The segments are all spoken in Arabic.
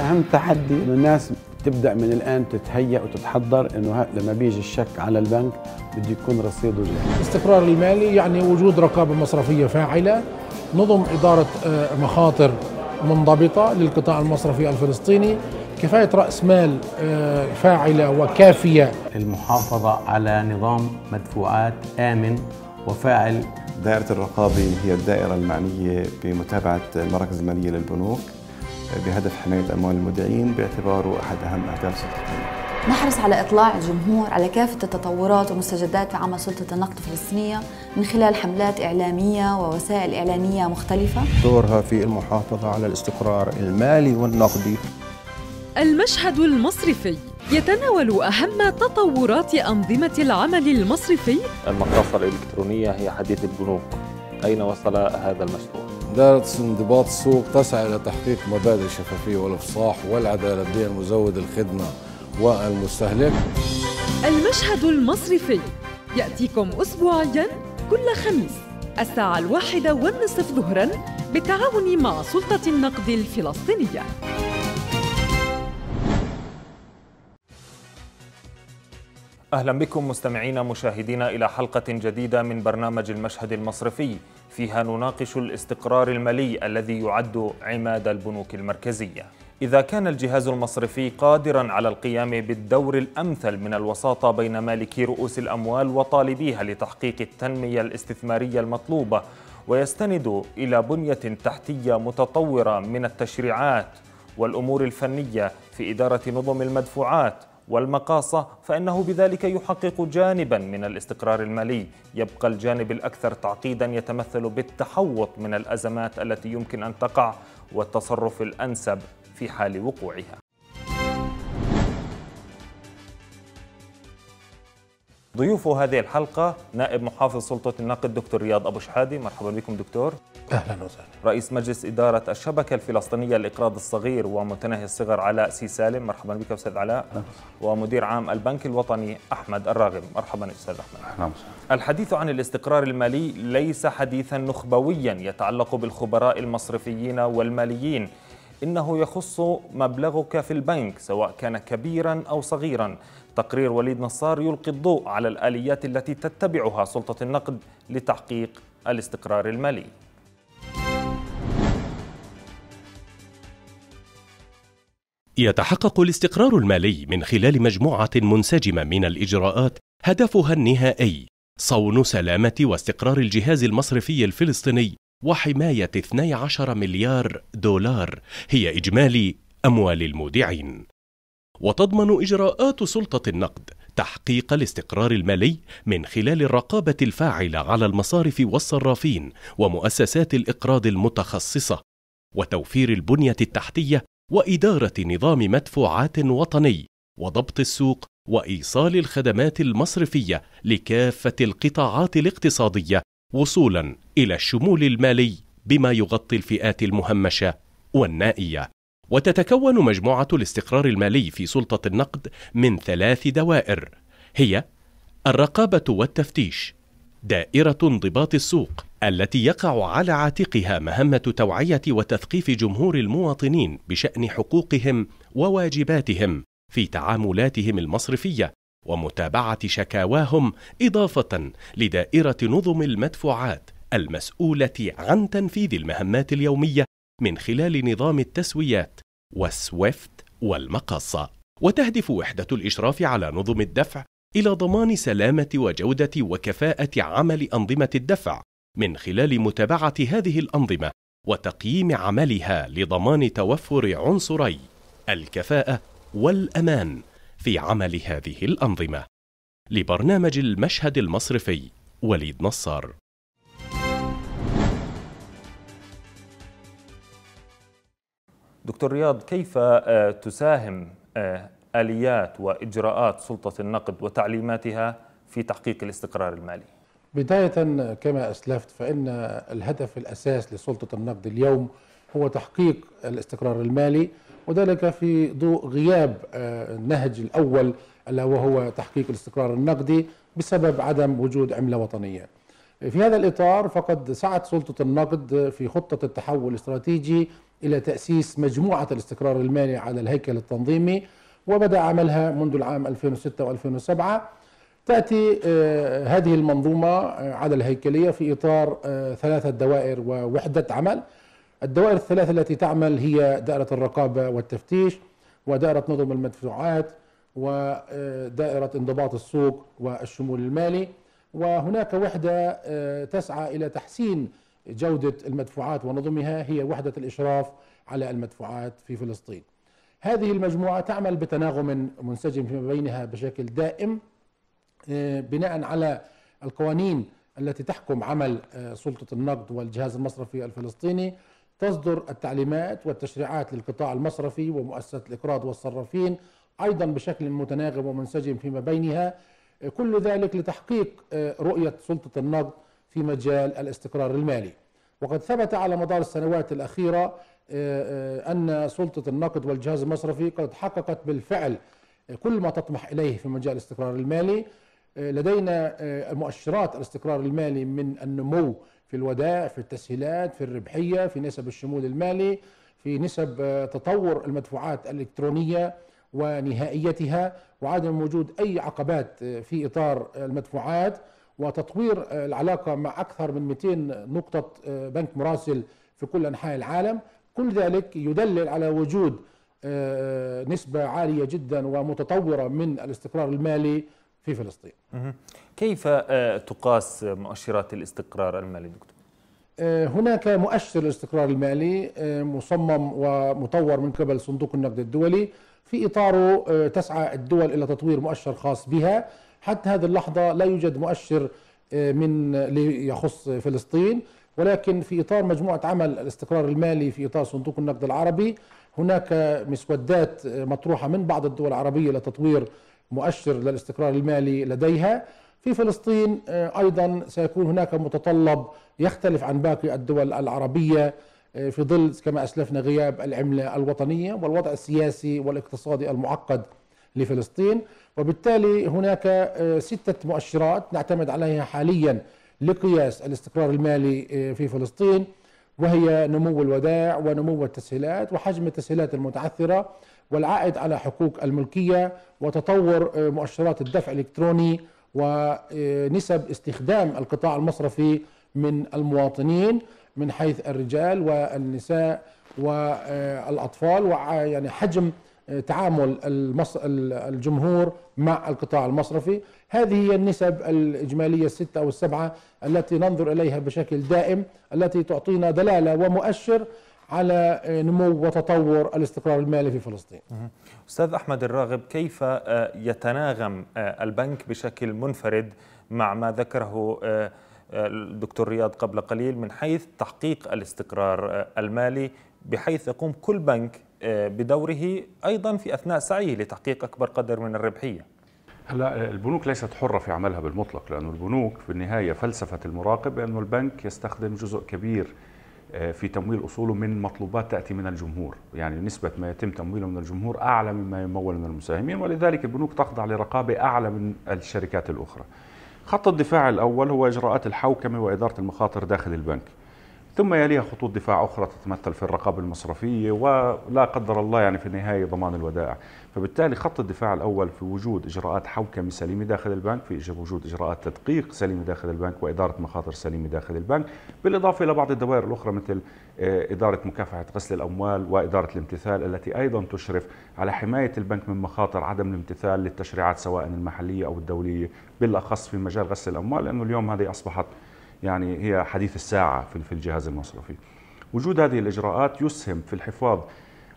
اهم تحدي انه الناس تبدا من الان تتهيأ وتتحضر انه لما بيجي الشك على البنك بده يكون رصيده جاهز. الاستقرار المالي يعني وجود رقابه مصرفيه فاعله، نظم اداره آه، مخاطر منضبطه للقطاع المصرفي الفلسطيني، كفايه راس مال آه، فاعله وكافيه. المحافظه على نظام مدفوعات امن وفاعل. دائره الرقابه هي الدائره المعنيه بمتابعه المراكز الماليه للبنوك. بهدف حماية أموال المودعين باعتباره أحد أهم أهداف سلطة النقد. نحرص على إطلاع الجمهور على كافة التطورات ومستجدات في عمل سلطة النقد الفلسطينية من خلال حملات إعلامية ووسائل إعلامية مختلفة دورها في المحافظة على الاستقرار المالي والنقدي المشهد المصرفي يتناول أهم تطورات أنظمة العمل المصرفي المقاصة الإلكترونية هي حديث البنوك أين وصل هذا المشروع؟ إدارة انضباط السوق تسعى إلى تحقيق مبادئ الشفافية والإفصاح والعدالة بين مزود الخدمة والمستهلك المشهد المصرفي يأتيكم أسبوعياً كل خميس الساعة الواحدة والنصف ظهراً بالتعاون مع سلطة النقد الفلسطينية أهلا بكم مستمعينا مشاهدينا إلى حلقة جديدة من برنامج المشهد المصرفي فيها نناقش الاستقرار المالي الذي يعد عماد البنوك المركزية إذا كان الجهاز المصرفي قادرا على القيام بالدور الأمثل من الوساطة بين مالكي رؤوس الأموال وطالبيها لتحقيق التنمية الاستثمارية المطلوبة ويستند إلى بنية تحتية متطورة من التشريعات والأمور الفنية في إدارة نظم المدفوعات والمقاصة فإنه بذلك يحقق جانبا من الاستقرار المالي يبقى الجانب الأكثر تعقيدا يتمثل بالتحوط من الأزمات التي يمكن أن تقع والتصرف الأنسب في حال وقوعها ضيوف هذه الحلقة نائب محافظ سلطة النقد دكتور رياض أبو شحادي مرحبا بكم دكتور أهلا وسهلا رئيس مجلس إدارة الشبكة الفلسطينية للإقراض الصغير ومتناهي الصغر علاء سي سالم مرحبا بك أستاذ علاء أهلا. ومدير عام البنك الوطني أحمد الراغب مرحبا أستاذ أحمد أهلا وسهلا الحديث عن الاستقرار المالي ليس حديثا نخبويا يتعلق بالخبراء المصرفيين والماليين إنه يخص مبلغك في البنك سواء كان كبيرا أو صغيرا تقرير وليد نصار يلقي الضوء على الآليات التي تتبعها سلطة النقد لتحقيق الاستقرار المالي يتحقق الاستقرار المالي من خلال مجموعة منسجمة من الإجراءات هدفها النهائي صون سلامة واستقرار الجهاز المصرفي الفلسطيني وحماية 12 مليار دولار هي إجمالي أموال المودعين وتضمن إجراءات سلطة النقد تحقيق الاستقرار المالي من خلال الرقابة الفاعلة على المصارف والصرافين ومؤسسات الإقراض المتخصصة وتوفير البنية التحتية وإدارة نظام مدفوعات وطني وضبط السوق وإيصال الخدمات المصرفية لكافة القطاعات الاقتصادية وصولا إلى الشمول المالي بما يغطي الفئات المهمشة والنائية وتتكون مجموعة الاستقرار المالي في سلطة النقد من ثلاث دوائر هي الرقابة والتفتيش دائرة انضباط السوق التي يقع على عاتقها مهمة توعية وتثقيف جمهور المواطنين بشأن حقوقهم وواجباتهم في تعاملاتهم المصرفية ومتابعة شكاواهم إضافة لدائرة نظم المدفوعات المسؤولة عن تنفيذ المهمات اليومية من خلال نظام التسويات والسويفت والمقاصة وتهدف وحدة الإشراف على نظم الدفع إلى ضمان سلامة وجودة وكفاءة عمل أنظمة الدفع من خلال متابعة هذه الأنظمة وتقييم عملها لضمان توفر عنصري الكفاءة والأمان في عمل هذه الأنظمة لبرنامج المشهد المصرفي وليد نصار دكتور رياض كيف آه، تساهم آه، اليات واجراءات سلطه النقد وتعليماتها في تحقيق الاستقرار المالي بدايه كما اسلفت فان الهدف الاساس لسلطه النقد اليوم هو تحقيق الاستقرار المالي وذلك في ضوء غياب آه، النهج الاول الا وهو تحقيق الاستقرار النقدي بسبب عدم وجود عمله وطنيه. في هذا الاطار فقد سعت سلطه النقد في خطه التحول الاستراتيجي إلى تأسيس مجموعة الاستقرار المالي على الهيكل التنظيمي وبدأ عملها منذ العام 2006 و2007 تأتي آه، هذه المنظومة آه، على الهيكلية في إطار آه، ثلاثة دوائر ووحدة عمل الدوائر الثلاثة التي تعمل هي دائرة الرقابة والتفتيش ودائرة نظم المدفوعات ودائرة انضباط السوق والشمول المالي وهناك وحدة تسعى إلى تحسين جودة المدفوعات ونظمها هي وحدة الإشراف على المدفوعات في فلسطين هذه المجموعة تعمل بتناغم منسجم فيما بينها بشكل دائم آه، بناء على القوانين التي تحكم عمل آه، سلطة النقد والجهاز المصرفي الفلسطيني تصدر التعليمات والتشريعات للقطاع المصرفي ومؤسسة الإقراض والصرافين أيضا بشكل متناغم ومنسجم فيما بينها آه، كل ذلك لتحقيق رؤية سلطة النقد في مجال الاستقرار المالي وقد ثبت على مدار السنوات الأخيرة آه، آه، أن سلطة النقد والجهاز المصرفي قد حققت بالفعل كل ما تطمح إليه في مجال الاستقرار المالي آه، لدينا مؤشرات الاستقرار المالي من النمو في الودائع في التسهيلات في الربحية في نسب الشمول المالي في نسب تطور المدفوعات الإلكترونية ونهائيتها وعدم وجود أي عقبات في إطار المدفوعات وتطوير آه، العلاقه مع اكثر من 200 نقطه آه، بنك مراسل في كل انحاء العالم كل ذلك يدلل على وجود آه، نسبه عاليه جدا ومتطوره من الاستقرار المالي في فلسطين كيف تقاس مؤشرات الاستقرار المالي دكتور هناك مؤشر الاستقرار المالي مصمم ومطور من قبل صندوق النقد الدولي في اطاره تسعى الدول الى تطوير مؤشر خاص بها حتى هذه اللحظة لا يوجد مؤشر آه، من آه، يخص فلسطين ولكن في إطار مجموعة عمل الاستقرار المالي في إطار صندوق النقد العربي هناك مسودات آه، مطروحة من بعض الدول العربية لتطوير مؤشر للاستقرار المالي لديها في فلسطين أيضا سيكون هناك متطلب يختلف عن باقي الدول العربية في ظل كما أسلفنا غياب العملة الوطنية والوضع السياسي والاقتصادي المعقد لفلسطين وبالتالي هناك آه، ستة مؤشرات نعتمد عليها حاليا لقياس الاستقرار المالي آه، في فلسطين وهي نمو الودائع ونمو التسهيلات وحجم التسهيلات المتعثرة والعائد على حقوق الملكية وتطور آه، مؤشرات الدفع الإلكتروني ونسب استخدام القطاع المصرفي من المواطنين من حيث الرجال والنساء والأطفال ويعني حجم تعامل الجمهور مع القطاع المصرفي هذه هي النسب الإجمالية الستة أو السبعة التي ننظر إليها بشكل دائم التي تعطينا دلالة ومؤشر على نمو وتطور الاستقرار المالي في فلسطين أستاذ أحمد الراغب كيف آه، يتناغم آه، البنك بشكل منفرد مع ما ذكره آه، الدكتور رياض قبل قليل من حيث تحقيق الاستقرار المالي بحيث يقوم كل بنك آه، بدوره ايضا في اثناء سعيه لتحقيق اكبر قدر من الربحيه هلا البنوك ليست حره في عملها بالمطلق لانه البنوك في النهايه فلسفه المراقب انه البنك يستخدم جزء كبير آه، في تمويل اصوله من مطلوبات تاتي من الجمهور، يعني نسبه ما يتم تمويله من الجمهور اعلى مما يمول من المساهمين ولذلك البنوك تخضع لرقابه اعلى من الشركات الاخرى. خط الدفاع الاول هو اجراءات الحوكمه واداره المخاطر داخل البنك. ثم يليها خطوط دفاع أخرى تتمثل في الرقابة المصرفية ولا قدر الله يعني في النهاية ضمان الودائع فبالتالي خط الدفاع الأول في وجود إجراءات حوكمة سليمة داخل البنك في وجود إجراءات تدقيق سليمة داخل البنك وإدارة مخاطر سليمة داخل البنك بالإضافة إلى بعض الدوائر الأخرى مثل آه، إدارة مكافحة غسل الأموال وإدارة الامتثال التي أيضا تشرف على حماية البنك من مخاطر عدم الامتثال للتشريعات سواء المحلية أو الدولية بالأخص في مجال غسل الأموال لأنه اليوم هذه أصبحت يعني هي حديث الساعة في الجهاز المصرفي وجود هذه الإجراءات يسهم في الحفاظ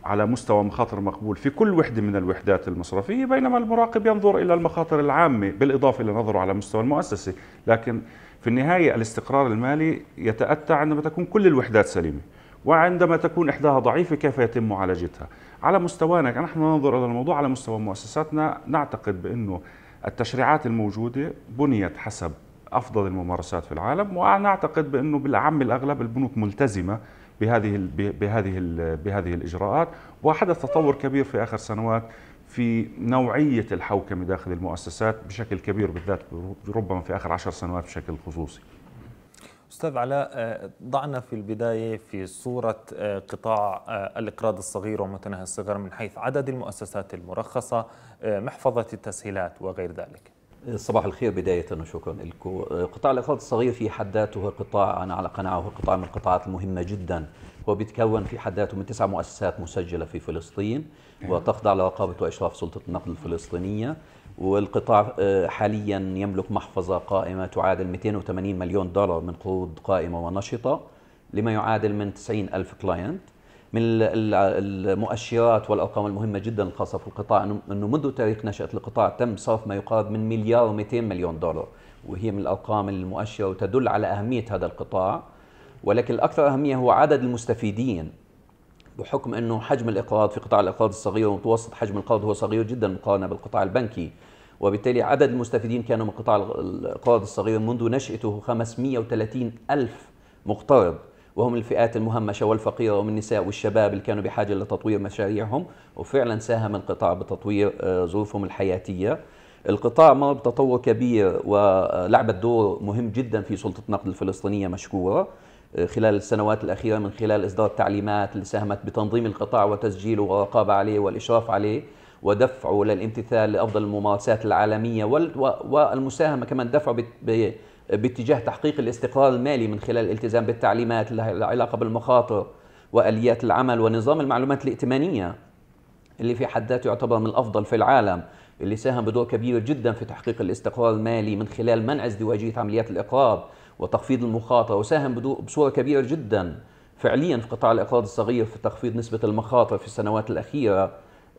على مستوى مخاطر مقبول في كل وحدة من الوحدات المصرفية بينما المراقب ينظر إلى المخاطر العامة بالإضافة إلى نظره على مستوى المؤسسة لكن في النهاية الاستقرار المالي يتأتى عندما تكون كل الوحدات سليمة وعندما تكون إحداها ضعيفة كيف يتم معالجتها على مستوانا نحن ننظر إلى الموضوع على مستوى مؤسساتنا نعتقد بأنه التشريعات الموجودة بنيت حسب افضل الممارسات في العالم وانا اعتقد بانه بالعام الاغلب البنوك ملتزمه بهذه الـ بهذه الـ بهذه الاجراءات وحدث تطور كبير في اخر سنوات في نوعيه الحوكمه داخل المؤسسات بشكل كبير بالذات ربما في اخر عشر سنوات بشكل خصوصي. استاذ علاء آه، ضعنا في البدايه في صوره آه، قطاع آه، الاقراض الصغير ومتناهي الصغر من حيث عدد المؤسسات المرخصه محفظه التسهيلات وغير ذلك. صباح الخير بداية وشكرا لكم قطاع الأقراض الصغير في حد ذاته قطاع أنا على قناعة هو قطاع من القطاعات المهمة جدا هو بيتكون في حد ذاته من تسع مؤسسات مسجلة في فلسطين نعم. وتخضع لرقابة وإشراف سلطة النقد الفلسطينية والقطاع آه، حاليا يملك محفظة قائمة تعادل 280 مليون دولار من قروض قائمة ونشطة لما يعادل من 90 ألف كلاينت من المؤشرات والارقام المهمه جدا الخاصه في القطاع انه منذ تاريخ نشاه القطاع تم صرف ما يقارب من مليار و200 مليون دولار وهي من الارقام المؤشره وتدل على اهميه هذا القطاع ولكن الاكثر اهميه هو عدد المستفيدين بحكم انه حجم الاقراض في قطاع الاقراض الصغير ومتوسط حجم القرض هو صغير جدا مقارنه بالقطاع البنكي وبالتالي عدد المستفيدين كانوا من قطاع الاقراض الصغير منذ نشأته 530 ألف مقترض وهم الفئات المهمشة والفقيرة ومن النساء والشباب اللي كانوا بحاجة لتطوير مشاريعهم وفعلا ساهم القطاع بتطوير آه، ظروفهم الحياتية القطاع مر بتطور كبير ولعبت دور مهم جدا في سلطة النقد الفلسطينية مشكورة آه، خلال السنوات الأخيرة من خلال إصدار التعليمات اللي ساهمت بتنظيم القطاع وتسجيله والرقابة عليه والإشراف عليه ودفعه للامتثال لأفضل الممارسات العالمية والمساهمة كمان دفعه باتجاه تحقيق الاستقرار المالي من خلال الالتزام بالتعليمات العلاقة بالمخاطر وآليات العمل ونظام المعلومات الائتمانية اللي في حد ذاته يعتبر من الأفضل في العالم اللي ساهم بدور كبير جدا في تحقيق الاستقرار المالي من خلال منع ازدواجية عمليات الإقراض وتخفيض المخاطر وساهم بصورة كبيرة جدا فعليا في قطاع الإقراض الصغير في تخفيض نسبة المخاطر في السنوات الأخيرة آه،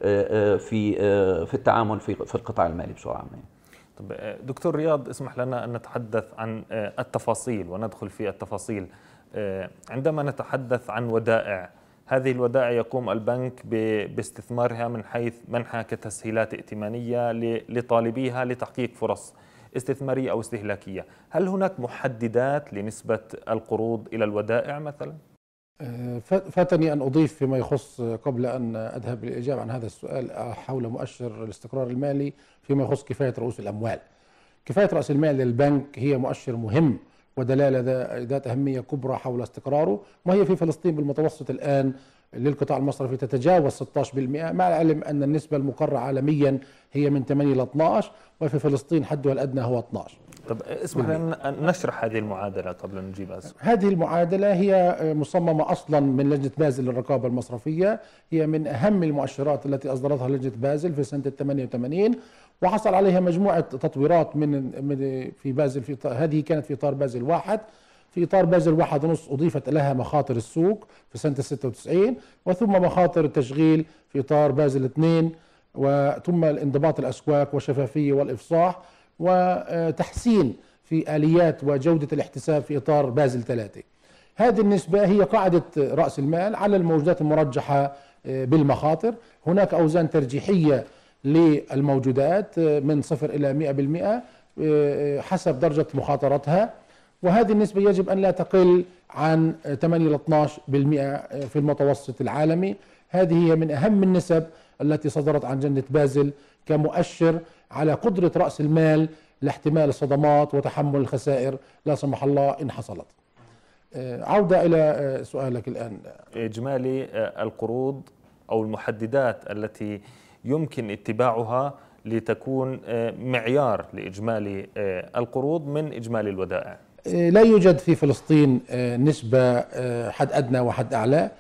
آه، في آه، في التعامل في القطاع المالي بصورة عامة طب آه، دكتور رياض اسمح لنا أن نتحدث عن آه، التفاصيل وندخل في التفاصيل آه، عندما نتحدث عن ودائع هذه الودائع يقوم البنك باستثمارها من حيث منحها كتسهيلات ائتمانية لطالبيها لتحقيق فرص استثمارية أو استهلاكية هل هناك محددات لنسبة القروض إلى الودائع مثلاً؟ آه، فاتني أن أضيف فيما يخص قبل أن أذهب للإجابة عن هذا السؤال آه، حول مؤشر الاستقرار المالي فيما يخص كفاية رؤوس الأموال كفاية رأس المال للبنك هي مؤشر مهم ودلالة ذات أهمية كبرى حول استقراره وهي في فلسطين بالمتوسط الآن للقطاع المصرفي تتجاوز 16% مع العلم أن النسبة المقرة عالميا هي من 8 إلى 12 وفي فلسطين حدها الأدنى هو 12 طب آه، اسمح لنا أن آه، نشرح هذه المعادلة قبل أن نجيب أسف. هذه المعادلة هي آه، مصممة أصلا من لجنة بازل للرقابة المصرفية هي من أهم المؤشرات التي أصدرتها لجنة بازل في سنة 88 وحصل عليها مجموعة تطويرات من في بازل في هذه كانت في إطار بازل واحد في إطار بازل واحد ونص أضيفت لها مخاطر السوق في سنة 96 وثم مخاطر التشغيل في إطار بازل اثنين وثم الانضباط الأسواق والشفافية والإفصاح وتحسين في آليات وجودة الاحتساب في إطار بازل 3 هذه النسبة هي قاعدة رأس المال على الموجودات المرجحة آه، بالمخاطر هناك أوزان ترجيحية للموجودات آه، من صفر إلى 100% آه، حسب درجة مخاطرتها وهذه النسبة يجب أن لا تقل عن 8 إلى 12% في المتوسط العالمي هذه هي من أهم النسب التي صدرت عن جنة بازل كمؤشر على قدرة رأس المال لاحتمال الصدمات وتحمل الخسائر لا سمح الله إن حصلت آه، عودة إلى آه، سؤالك الآن إجمالي آه، القروض أو المحددات التي يمكن اتباعها لتكون معيار لإجمالي القروض من إجمالي الودائع لا يوجد في فلسطين نسبة حد أدنى وحد أعلى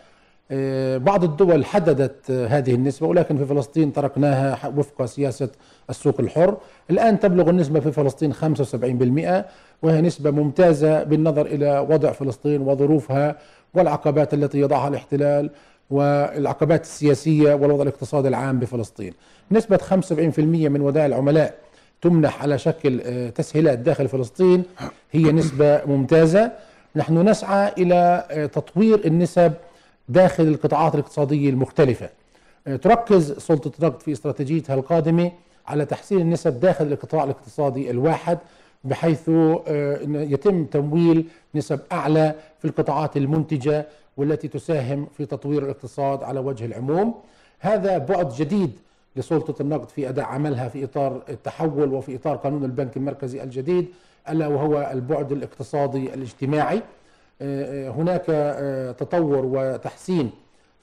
آه، بعض الدول حددت هذه النسبة ولكن في فلسطين تركناها وفق سياسة السوق الحر الآن تبلغ النسبة في فلسطين 75% وهي نسبة ممتازة بالنظر إلى وضع فلسطين وظروفها والعقبات التي يضعها الاحتلال والعقبات السياسية والوضع الاقتصادي العام بفلسطين نسبة 75% من ودائع العملاء تمنح على شكل آه، تسهيلات داخل فلسطين هي نسبة ممتازة نحن نسعى إلى آه، تطوير النسب داخل القطاعات الاقتصادية المختلفة آه، تركز سلطة النقد في استراتيجيتها القادمة على تحسين النسب داخل القطاع الاقتصادي الواحد بحيث آه، يتم تمويل نسب أعلى في القطاعات المنتجة والتي تساهم في تطوير الاقتصاد على وجه العموم هذا بعد جديد لسلطة النقد في أداء عملها في إطار التحول وفي إطار قانون البنك المركزي الجديد ألا وهو البعد الاقتصادي الاجتماعي هناك آه، تطور وتحسين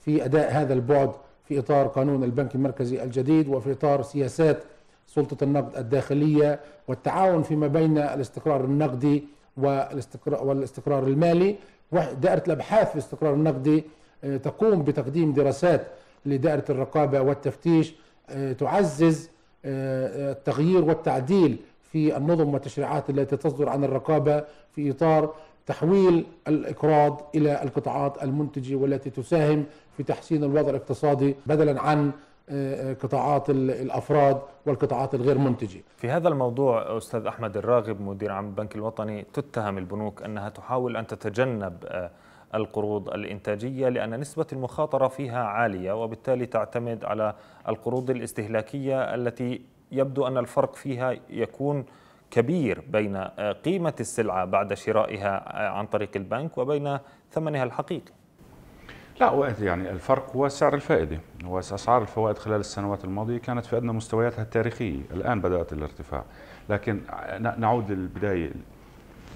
في اداء هذا البعد في اطار قانون البنك المركزي الجديد وفي اطار سياسات سلطه النقد الداخليه والتعاون فيما بين الاستقرار النقدي والاستقرار والاستقرار المالي دائره الابحاث في الاستقرار النقدي آه، تقوم بتقديم دراسات لدائره الرقابه والتفتيش آه، تعزز التغيير والتعديل في النظم والتشريعات التي تصدر عن الرقابه في اطار تحويل الاقراض الى القطاعات المنتجه والتي تساهم في تحسين الوضع الاقتصادي بدلا عن آه، قطاعات الافراد والقطاعات الغير منتجه. في هذا الموضوع استاذ احمد الراغب مدير عام البنك الوطني تتهم البنوك انها تحاول ان تتجنب آه، القروض الانتاجيه لان نسبه المخاطره فيها عاليه وبالتالي تعتمد على القروض الاستهلاكيه التي يبدو ان الفرق فيها يكون كبير بين آه، قيمة السلعة بعد شرائها آه، عن طريق البنك وبين ثمنها الحقيقي لا يعني الفرق هو سعر الفائدة وأسعار الفوائد خلال السنوات الماضية كانت في أدنى مستوياتها التاريخية الآن بدأت الارتفاع لكن آه، نعود للبداية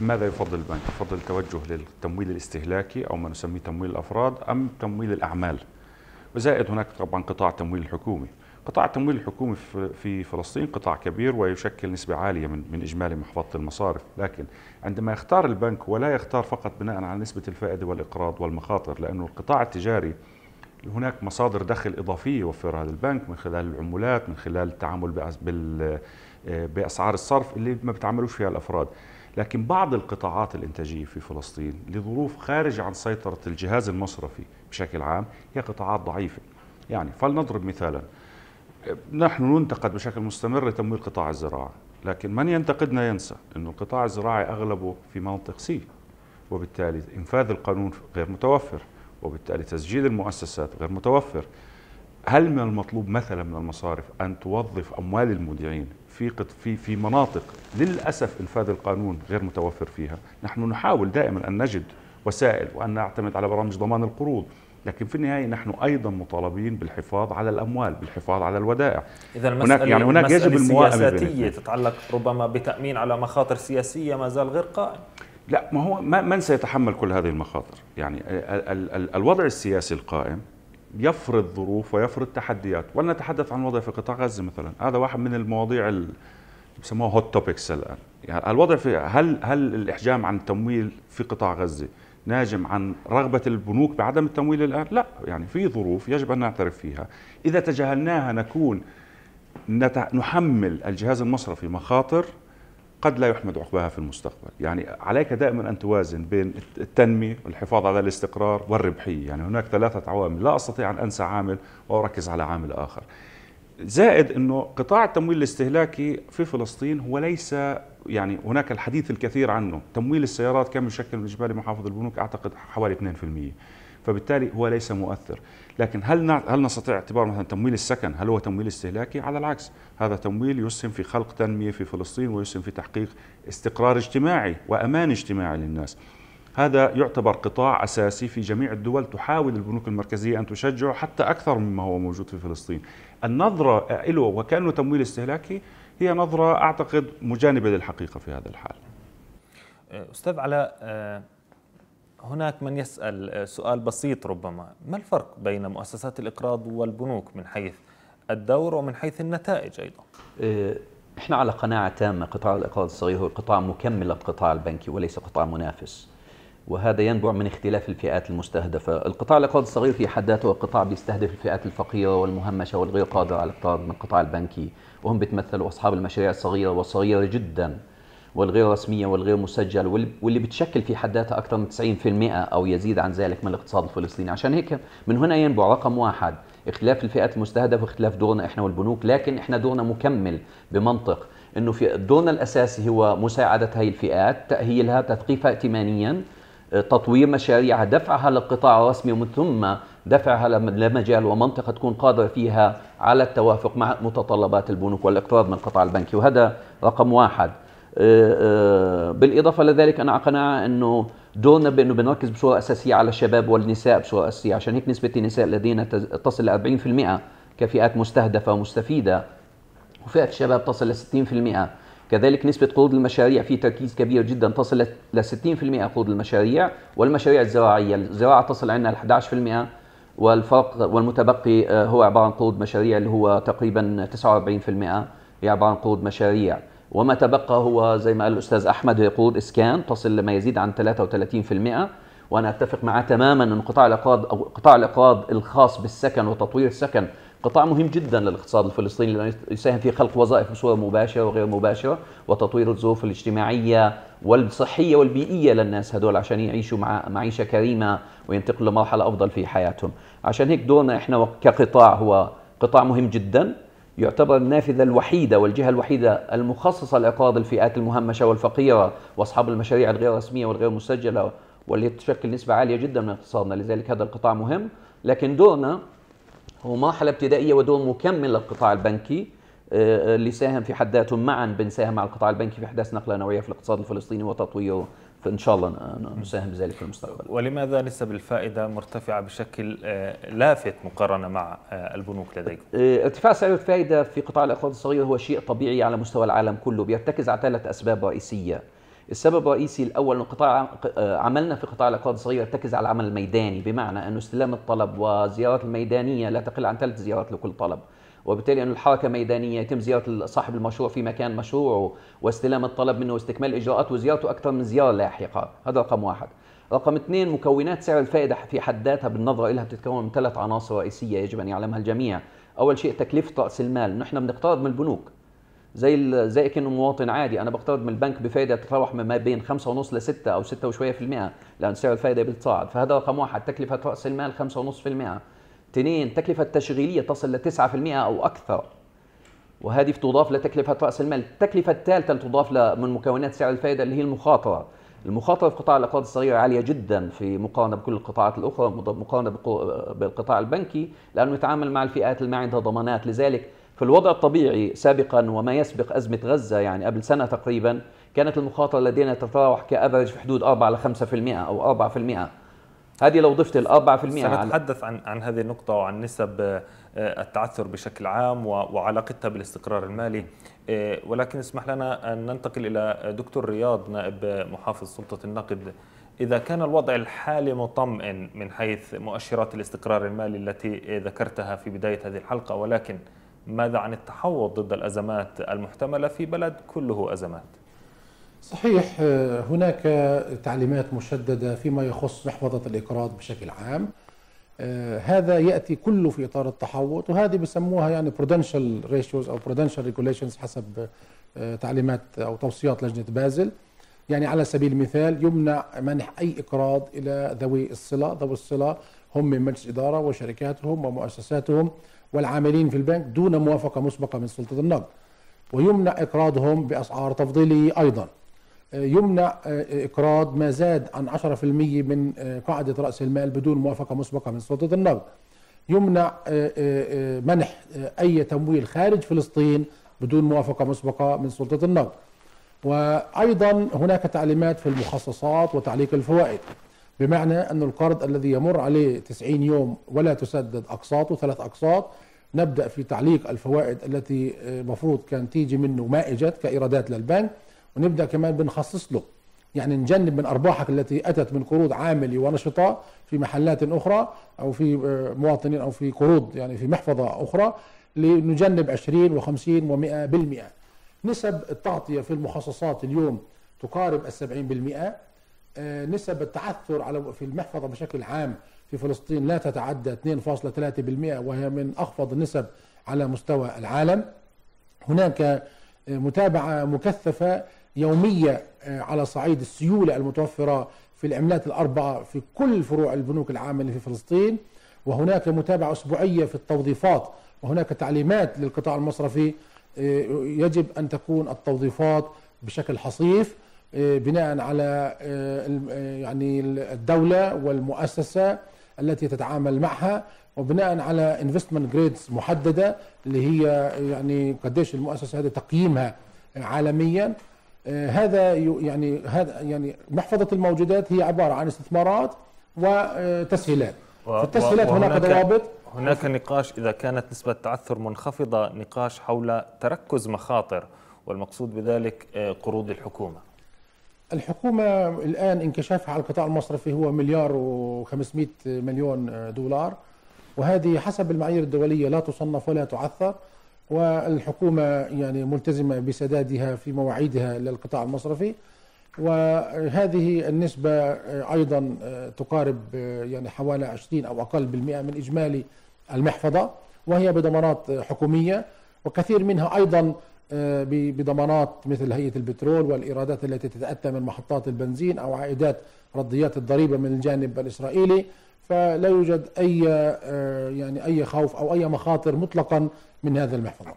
ماذا يفضل البنك؟ يفضل التوجه للتمويل الاستهلاكي أو ما نسميه تمويل الأفراد أم تمويل الأعمال؟ وزائد هناك طبعا قطاع التمويل الحكومي قطاع التمويل الحكومي في فلسطين قطاع كبير ويشكل نسبة عالية من من إجمالي محفظة المصارف، لكن عندما يختار البنك ولا يختار فقط بناء على نسبة الفائدة والإقراض والمخاطر، لأنه القطاع التجاري هناك مصادر دخل إضافية يوفرها للبنك من خلال العمولات، من خلال التعامل بأسعار الصرف اللي ما بتعملوش فيها الأفراد. لكن بعض القطاعات الإنتاجية في فلسطين لظروف خارجة عن سيطرة الجهاز المصرفي بشكل عام هي قطاعات ضعيفة يعني فلنضرب مثالا نحن ننتقد بشكل مستمر لتمويل قطاع الزراعة لكن من ينتقدنا ينسى أن القطاع الزراعي أغلبه في مناطق سي وبالتالي إنفاذ القانون غير متوفر وبالتالي تسجيل المؤسسات غير متوفر هل من المطلوب مثلا من المصارف أن توظف أموال المودعين في في في مناطق للأسف إنفاذ القانون غير متوفر فيها نحن نحاول دائما أن نجد وسائل وأن نعتمد على برامج ضمان القروض لكن في النهايه نحن ايضا مطالبين بالحفاظ على الاموال، بالحفاظ على الودائع. اذا هناك يعني هناك يجب سياسيه تتعلق ربما بتامين على مخاطر سياسيه ما زال غير قائم. لا ما هو ما من سيتحمل كل هذه المخاطر؟ يعني ال ال الوضع السياسي القائم يفرض ظروف ويفرض تحديات، ولنتحدث عن الوضع في قطاع غزه مثلا، هذا واحد من المواضيع اللي بسموها هوت توبكس الان، يعني الوضع في هل هل الاحجام عن التمويل في قطاع غزه ناجم عن رغبة البنوك بعدم التمويل الآن لا يعني في ظروف يجب أن نعترف فيها إذا تجاهلناها نكون نحمل الجهاز المصرفي مخاطر قد لا يحمد عقباها في المستقبل يعني عليك دائما أن توازن بين التنمية والحفاظ على الاستقرار والربحية يعني هناك ثلاثة عوامل لا أستطيع أن أنسى عامل وأركز على عامل آخر زائد انه قطاع التمويل الاستهلاكي في فلسطين هو ليس يعني هناك الحديث الكثير عنه، تمويل السيارات كم يشكل من اجمالي محافظ البنوك؟ اعتقد حوالي 2%، فبالتالي هو ليس مؤثر، لكن هل هل نستطيع اعتبار مثلا تمويل السكن هل هو تمويل استهلاكي؟ على العكس، هذا تمويل يسهم في خلق تنميه في فلسطين ويسهم في تحقيق استقرار اجتماعي وامان اجتماعي للناس. هذا يعتبر قطاع اساسي في جميع الدول تحاول البنوك المركزيه ان تشجعه حتى اكثر مما هو موجود في فلسطين، النظرة له وكأنه تمويل استهلاكي هي نظرة أعتقد مجانبة للحقيقة في هذا الحال أه، أستاذ علاء أه، هناك من يسأل أه، سؤال بسيط ربما ما الفرق بين مؤسسات الإقراض والبنوك من حيث الدور ومن حيث النتائج أيضا احنا على قناعة تامة قطاع الإقراض الصغير هو قطاع مكمل للقطاع البنكي وليس قطاع منافس وهذا ينبع من اختلاف الفئات المستهدفة القطاع الاقتصادي الصغير في حد ذاته قطاع بيستهدف الفئات الفقيرة والمهمشة والغير قادرة على الاقتراض من القطاع البنكي وهم بيتمثلوا أصحاب المشاريع الصغيرة والصغيرة جدا والغير رسمية والغير مسجل واللي بتشكل في حد ذاتها أكثر من 90% أو يزيد عن ذلك من الاقتصاد الفلسطيني عشان هيك من هنا ينبع رقم واحد اختلاف الفئات المستهدفة واختلاف دورنا احنا والبنوك لكن احنا دورنا مكمل بمنطق انه في دورنا الاساسي هو مساعده هاي الفئات تاهيلها تثقيفها ائتمانيا تطوير مشاريعها دفعها للقطاع الرسمي ومن ثم دفعها لمجال ومنطقة تكون قادرة فيها على التوافق مع متطلبات البنوك والاقتراض من القطاع البنكي وهذا رقم واحد آه، آه، بالإضافة لذلك أنا قناعة أنه دورنا بأنه بنركز بصورة أساسية على الشباب والنساء بصورة أساسية عشان هيك نسبة النساء لدينا تصل ل 40% كفئات مستهدفة ومستفيدة وفئة الشباب تصل ل 60% كذلك نسبة قروض المشاريع في تركيز كبير جدا تصل ل 60% قروض المشاريع والمشاريع الزراعية الزراعة تصل عندنا ل 11% والفرق والمتبقي آه، هو عبارة عن قروض مشاريع اللي هو تقريبا 49% هي عبارة عن قروض مشاريع وما تبقى هو زي ما قال الأستاذ أحمد هي قروض إسكان تصل لما يزيد عن 33% وأنا أتفق معه تماما أن قطاع الإقراض أو قطاع الإقراض الخاص بالسكن وتطوير السكن قطاع مهم جدا للاقتصاد الفلسطيني لانه يساهم في خلق وظائف بصوره مباشره وغير مباشره وتطوير الظروف الاجتماعيه والصحيه والبيئيه للناس هذول عشان يعيشوا مع معيشه كريمه وينتقلوا لمرحله افضل في حياتهم عشان هيك دورنا احنا كقطاع هو قطاع مهم جدا يعتبر النافذة الوحيدة والجهة الوحيدة المخصصة لإقراض الفئات المهمشة والفقيرة وأصحاب المشاريع الغير رسمية والغير مسجلة واللي تشكل نسبة عالية جدا من اقتصادنا لذلك هذا القطاع مهم لكن دورنا هو مرحلة ابتدائية ودور مكمل للقطاع البنكي آه، آه، اللي ساهم في حد ذاته معا بنساهم مع القطاع البنكي في احداث نقله نوعيه في الاقتصاد الفلسطيني وتطويره فان شاء الله نساهم بذلك في المستقبل. ولماذا نسب الفائده مرتفعه بشكل آه، لافت مقارنه مع البنوك لديكم؟ ارتفاع سعر الفائده في قطاع الاقتصاد الصغير هو شيء طبيعي على مستوى العالم كله بيرتكز على ثلاث اسباب رئيسيه. السبب الرئيسي الاول ان قطاع آه، عملنا في قطاع الاقراض الصغير يرتكز على العمل الميداني بمعنى انه استلام الطلب والزيارات الميدانيه لا تقل عن ثلاث زيارات لكل طلب وبالتالي أن الحركة ميدانية يتم زيارة صاحب المشروع في مكان مشروعه واستلام الطلب منه واستكمال الإجراءات وزيارته أكثر من زيارة لاحقة هذا رقم واحد رقم اثنين مكونات سعر الفائدة في حد ذاتها بالنظرة لها بتتكون من ثلاث عناصر رئيسية يجب أن يعلمها الجميع أول شيء تكلفة رأس المال نحن بنقترض من البنوك زي زي كانه مواطن عادي انا بقترض من البنك بفائده تتراوح ما بين 5.5 ل 6 او 6 وشويه في المئه لان سعر الفائده بيتصاعد فهذا رقم واحد تكلفه راس المال 5.5% اثنين التكلفه التشغيليه تصل ل 9% او اكثر وهذه تضاف لتكلفه راس المال التكلفه الثالثه اللي تضاف من مكونات سعر الفائده اللي هي المخاطره المخاطره في قطاع الاقراض الصغيره عاليه جدا في مقارنه بكل القطاعات الاخرى مقارنه بالقطاع البنكي لانه يتعامل مع الفئات اللي ما عندها ضمانات لذلك في الوضع الطبيعي سابقا وما يسبق أزمة غزة يعني قبل سنة تقريبا كانت المخاطرة لدينا تتراوح كأفرج في حدود 4 ل 5% أو 4% هذه لو ضفت ال 4% سنتحدث عن عن هذه النقطة وعن نسب آه، التعثر بشكل عام وعلاقتها بالاستقرار المالي آه، ولكن اسمح لنا أن ننتقل إلى دكتور رياض نائب محافظ سلطة النقد إذا كان الوضع الحالي مطمئن من حيث مؤشرات الاستقرار المالي التي ذكرتها في بداية هذه الحلقة ولكن ماذا عن التحوط ضد الأزمات المحتملة في بلد كله أزمات؟ صحيح هناك تعليمات مشددة فيما يخص محفظة الإقراض بشكل عام هذا يأتي كله في إطار التحوط وهذه بسموها يعني prudential ratios أو prudential regulations حسب آه، تعليمات أو توصيات لجنة بازل يعني على سبيل المثال يمنع منح أي إقراض إلى ذوي الصلة ذوي الصلة هم من مجلس إدارة وشركاتهم ومؤسساتهم والعاملين في البنك دون موافقة مسبقة من سلطة النقد ويمنع إقراضهم بأسعار تفضيلية أيضا يمنع آه، إقراض ما زاد عن 10% من آه، قاعدة رأس المال بدون موافقة مسبقة من سلطة النقد يمنع آه، منح أي تمويل خارج فلسطين بدون موافقة مسبقة من سلطة النقد وأيضا هناك تعليمات في المخصصات وتعليق الفوائد بمعنى أن القرض الذي يمر عليه 90 يوم ولا تسدد أقساطه ثلاث أقساط نبدأ في تعليق الفوائد التي آه، مفروض كان تيجي منه ما إجت كإيرادات للبنك ونبدأ كمان بنخصص له يعني نجنب من أرباحك التي أتت من قروض عاملة ونشطة في محلات أخرى أو في آه، مواطنين أو في قروض يعني في محفظة أخرى لنجنب 20 و50 و100% نسب التغطية في المخصصات اليوم تقارب السبعين بالمئة آه، نسب التعثر على في المحفظة بشكل عام في فلسطين لا تتعدى 2.3% وهي من أخفض النسب على مستوى العالم هناك آه، متابعة مكثفة يومية آه، على صعيد السيولة المتوفرة في العملات الأربعة في كل فروع البنوك العامة اللي في فلسطين وهناك متابعة أسبوعية في التوظيفات وهناك تعليمات للقطاع المصرفي يجب أن تكون التوظيفات بشكل حصيف آه، بناء على آه، آه، يعني الدوله والمؤسسه التي تتعامل معها وبناء على انفستمنت جريدز محدده اللي هي يعني قديش المؤسسه هذه تقييمها عالميا هذا يعني هذا يعني محفظه الموجودات هي عباره عن استثمارات وتسهيلات فالتسهيلات التسهيلات هناك ضوابط هناك نقاش اذا كانت نسبه التعثر منخفضه نقاش حول تركز مخاطر والمقصود بذلك قروض الحكومه الحكومة الآن انكشافها على القطاع المصرفي هو مليار و500 مليون دولار وهذه حسب المعايير الدولية لا تصنف ولا تعثر والحكومة يعني ملتزمة بسدادها في مواعيدها للقطاع المصرفي وهذه النسبة أيضا تقارب يعني حوالي 20 أو أقل بالمئة من إجمالي المحفظة وهي بضمانات حكومية وكثير منها أيضا آه، بضمانات مثل هيئه البترول والايرادات التي تتاتى من محطات البنزين او عائدات رديات الضريبه من الجانب الاسرائيلي فلا يوجد اي آه، يعني اي خوف او اي مخاطر مطلقا من هذا المحفظه.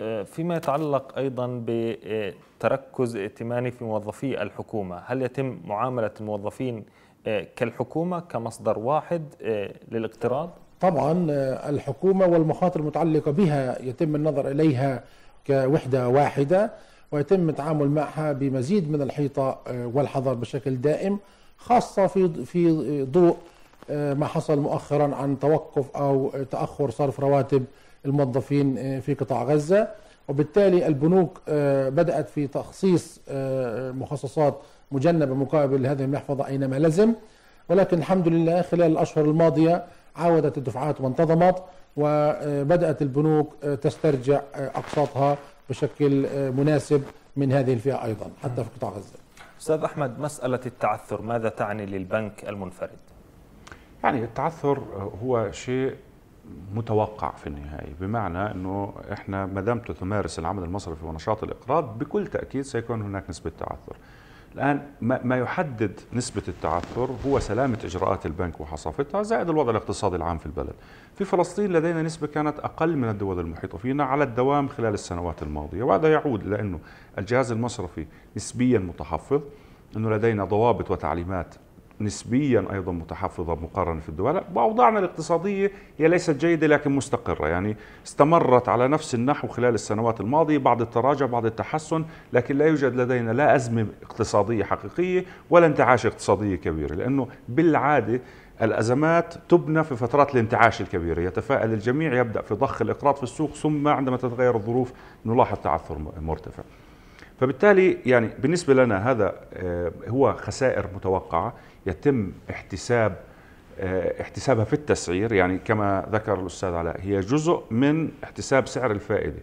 آه، فيما يتعلق ايضا بتركز ائتماني في موظفي الحكومه، هل يتم معامله الموظفين كالحكومه كمصدر واحد للاقتراض؟ طبعا الحكومه والمخاطر المتعلقه بها يتم النظر اليها كوحدة واحدة ويتم التعامل معها بمزيد من الحيطة آه، والحذر بشكل دائم خاصة في في ضوء آه، ما حصل مؤخرا عن توقف أو تأخر صرف رواتب الموظفين آه، في قطاع غزة وبالتالي البنوك بدأت في تخصيص مخصصات مجنبة مقابل هذه المحفظة أينما لزم ولكن الحمد لله خلال الأشهر الماضية عاودت الدفعات وانتظمت وبدأت البنوك آه، تسترجع آه، أقساطها بشكل آه، مناسب من هذه الفئة أيضا حتى في قطاع غزة أستاذ أحمد مسألة التعثر ماذا تعني للبنك المنفرد؟ يعني التعثر هو شيء متوقع في النهاية بمعنى أنه إحنا ما دمت تمارس العمل المصرفي ونشاط الإقراض بكل تأكيد سيكون هناك نسبة تعثر الآن ما يحدد نسبة التعثر هو سلامة إجراءات البنك وحصافتها زائد الوضع الاقتصادي العام في البلد في فلسطين لدينا نسبة كانت أقل من الدول المحيطة فينا على الدوام خلال السنوات الماضية وهذا يعود إلى أنه الجهاز المصرفي نسبيا متحفظ أنه لدينا ضوابط وتعليمات نسبيا ايضا متحفظه مقارنه في الدول واوضاعنا الاقتصاديه هي ليست جيده لكن مستقره يعني استمرت على نفس النحو خلال السنوات الماضيه بعض التراجع بعض التحسن لكن لا يوجد لدينا لا ازمه اقتصاديه حقيقيه ولا انتعاش اقتصاديه كبيره لانه بالعاده الأزمات تبنى في فترات الانتعاش الكبيرة يتفائل الجميع يبدأ في ضخ الإقراض في السوق ثم عندما تتغير الظروف نلاحظ تعثر مرتفع فبالتالي يعني بالنسبة لنا هذا آه، هو خسائر متوقعة يتم احتساب آه، احتسابها في التسعير يعني كما ذكر الأستاذ علاء هي جزء من احتساب سعر الفائدة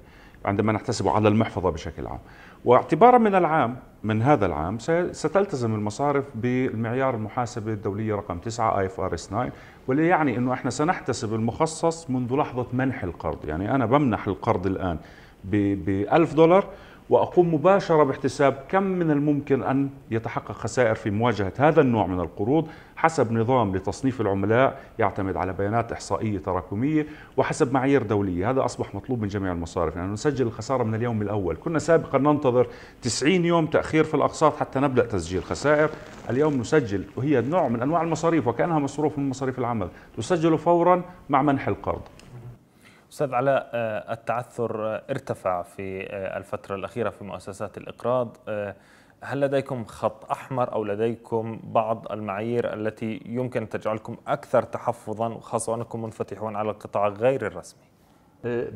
عندما نحتسبه على المحفظة بشكل عام واعتبارا من العام من هذا العام ستلتزم المصارف بالمعيار المحاسبة الدولية رقم 9 اي ار اس 9 واللي يعني انه احنا سنحتسب المخصص منذ لحظة منح القرض يعني انا بمنح القرض الان ب 1000 دولار وأقوم مباشرة باحتساب كم من الممكن أن يتحقق خسائر في مواجهة هذا النوع من القروض حسب نظام لتصنيف العملاء يعتمد على بيانات إحصائية تراكمية وحسب معايير دولية هذا أصبح مطلوب من جميع المصارف يعني نسجل الخسارة من اليوم الأول كنا سابقا ننتظر 90 يوم تأخير في الأقساط حتى نبدأ تسجيل خسائر اليوم نسجل وهي نوع من أنواع المصاريف وكأنها مصروف من مصاريف العمل تسجل فورا مع منح القرض استاذ علاء آه، التعثر آه، ارتفع في آه، الفتره الاخيره في مؤسسات الاقراض هل لديكم خط احمر او لديكم بعض المعايير التي يمكن تجعلكم اكثر تحفظا وخاصه انكم منفتحون على القطاع غير الرسمي؟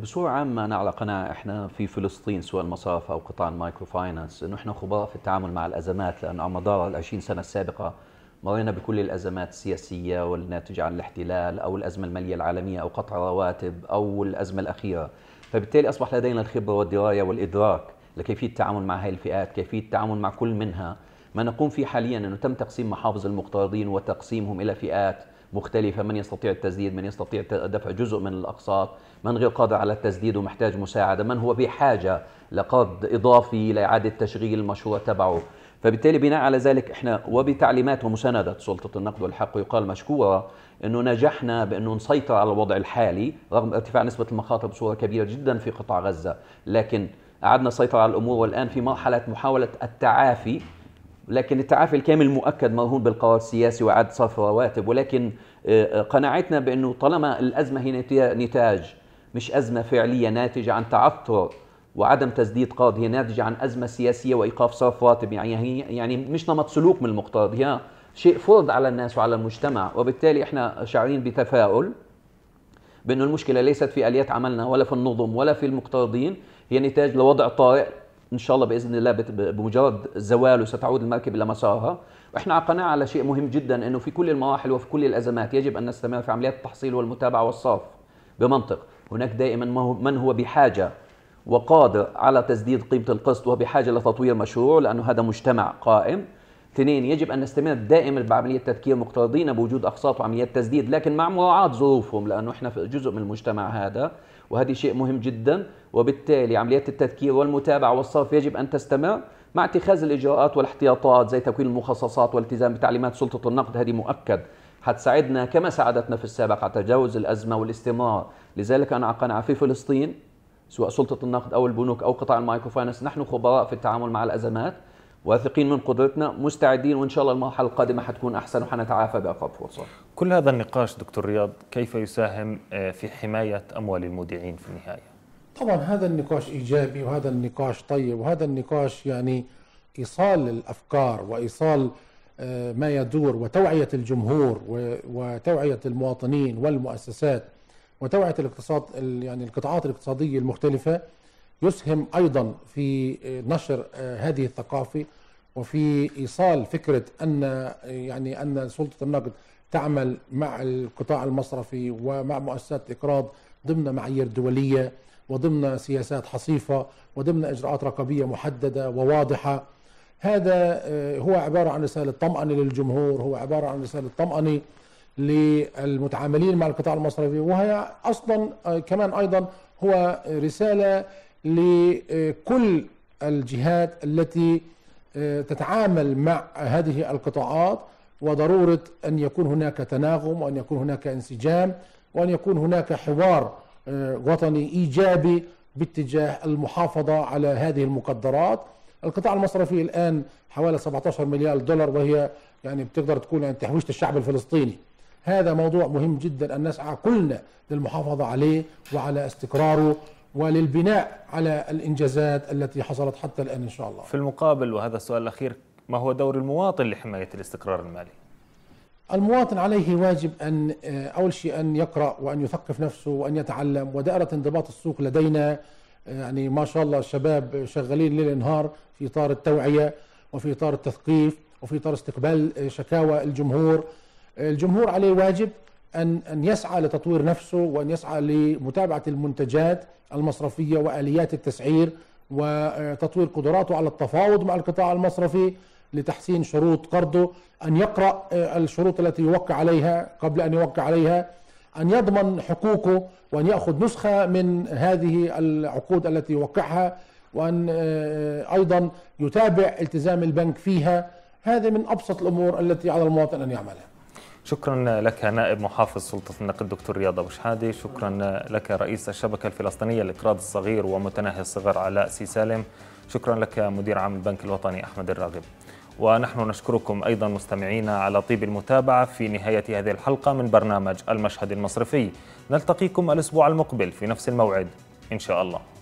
بصوره عامه انا على قناعه احنا في فلسطين سواء المصارف او قطاع المايكرو فاينانس انه احنا خبراء في التعامل مع الازمات لان على مدار ال 20 سنه السابقه مرينا بكل الأزمات السياسية والناتجة عن الاحتلال أو الأزمة المالية العالمية أو قطع رواتب أو الأزمة الأخيرة فبالتالي أصبح لدينا الخبرة والدراية والإدراك لكيفية التعامل مع هذه الفئات كيفية التعامل مع كل منها ما نقوم فيه حاليا أنه تم تقسيم محافظ المقترضين وتقسيمهم إلى فئات مختلفة من يستطيع التسديد من يستطيع دفع جزء من الأقساط من غير قادر على التسديد ومحتاج مساعدة من هو بحاجة لقرض إضافي لإعادة تشغيل المشروع تبعه فبالتالي بناء على ذلك احنا وبتعليمات ومساندة سلطة النقد والحق يقال مشكورة انه نجحنا بانه نسيطر على الوضع الحالي رغم ارتفاع نسبة المخاطر بصورة كبيرة جدا في قطاع غزة لكن اعدنا السيطره على الامور والان في مرحلة محاولة التعافي لكن التعافي الكامل مؤكد مرهون بالقرار السياسي وعد صرف رواتب ولكن آه، قناعتنا بانه طالما الازمه هي نتاج مش ازمه فعليه ناتجه عن تعثر وعدم تسديد قاض هي ناتجة عن أزمة سياسية وإيقاف صفوات يعني يعني مش نمط سلوك من المقتضى هي شيء فرض على الناس وعلى المجتمع وبالتالي احنا شاعرين بتفاؤل بأن المشكلة ليست في آليات عملنا ولا في النظم ولا في المقترضين هي نتاج لوضع طارئ ان شاء الله باذن الله بمجرد زواله ستعود المركب الى مسارها واحنا قناعه على شيء مهم جدا انه في كل المراحل وفي كل الازمات يجب ان نستمر في عمليات التحصيل والمتابعه والصرف بمنطق هناك دائما من هو بحاجه وقادر على تسديد قيمة القسط وبحاجة لتطوير مشروع لأنه هذا مجتمع قائم اثنين يجب أن نستمر دائما بعملية تذكير مقترضين بوجود أقساط وعمليات تسديد لكن مع مراعاة ظروفهم لأنه إحنا في جزء من المجتمع هذا وهذا شيء مهم جدا وبالتالي عمليات التذكير والمتابعة والصرف يجب أن تستمر مع اتخاذ الإجراءات والاحتياطات زي تكوين المخصصات والالتزام بتعليمات سلطة النقد هذه مؤكد حتساعدنا كما ساعدتنا في السابق على تجاوز الأزمة والاستمرار لذلك أنا قناعة في فلسطين سواء سلطه النقد او البنوك او قطاع المايكرو فاينانس نحن خبراء في التعامل مع الازمات واثقين من قدرتنا مستعدين وان شاء الله المرحله القادمه حتكون احسن وحنتعافى باقرب فرصه. كل هذا النقاش دكتور رياض كيف يساهم آه، في حمايه اموال المودعين في النهايه؟ طبعا هذا النقاش ايجابي وهذا النقاش طيب وهذا النقاش يعني ايصال الافكار وايصال آه، ما يدور وتوعيه الجمهور وتوعيه المواطنين والمؤسسات وتوعية الاقتصاد يعني القطاعات الاقتصادية المختلفة يسهم أيضا في آه، نشر آه، هذه الثقافة وفي إيصال فكرة أن يعني أن سلطة النقد تعمل مع القطاع المصرفي ومع مؤسسات إقراض ضمن معايير دولية وضمن سياسات حصيفة وضمن إجراءات رقابية محددة وواضحة هذا آه، هو عبارة عن رسالة طمأنة للجمهور هو عبارة عن رسالة طمأنة للمتعاملين مع القطاع المصرفي وهي اصلا آه، كمان ايضا هو رساله لكل الجهات التي آه، تتعامل مع هذه القطاعات وضروره ان يكون هناك تناغم وان يكون هناك انسجام وان يكون هناك حوار آه، وطني ايجابي باتجاه المحافظه على هذه المقدرات القطاع المصرفي الان حوالي 17 مليار دولار وهي يعني بتقدر تكون يعني تحويشه الشعب الفلسطيني هذا موضوع مهم جدا أن نسعى كلنا للمحافظة عليه وعلى استقراره وللبناء على الإنجازات التي حصلت حتى الآن إن شاء الله في المقابل وهذا السؤال الأخير ما هو دور المواطن لحماية الاستقرار المالي؟ المواطن عليه واجب أن آه، أول شيء أن يقرأ وأن يثقف نفسه وأن يتعلم ودائرة انضباط السوق لدينا آه، يعني ما شاء الله الشباب شغالين ليل نهار في إطار التوعية وفي إطار التثقيف وفي إطار استقبال آه، شكاوى الجمهور الجمهور عليه واجب أن أن يسعى لتطوير نفسه وأن يسعى لمتابعة المنتجات المصرفية وآليات التسعير وتطوير قدراته على التفاوض مع القطاع المصرفي لتحسين شروط قرضه أن يقرأ آه، الشروط التي يوقع عليها قبل أن يوقع عليها أن يضمن حقوقه وأن يأخذ نسخة من هذه العقود التي يوقعها وأن آه، آه، أيضا يتابع التزام البنك فيها هذه من أبسط الأمور التي على المواطن أن يعملها شكرا لك نائب محافظ سلطة النقد دكتور رياض أبو شحادي شكرا لك رئيس الشبكة الفلسطينية للإقراض الصغير ومتناهي الصغر علاء سي سالم شكرا لك مدير عام البنك الوطني أحمد الراغب ونحن نشكركم أيضا مستمعينا على طيب المتابعة في نهاية هذه الحلقة من برنامج المشهد المصرفي نلتقيكم الأسبوع المقبل في نفس الموعد إن شاء الله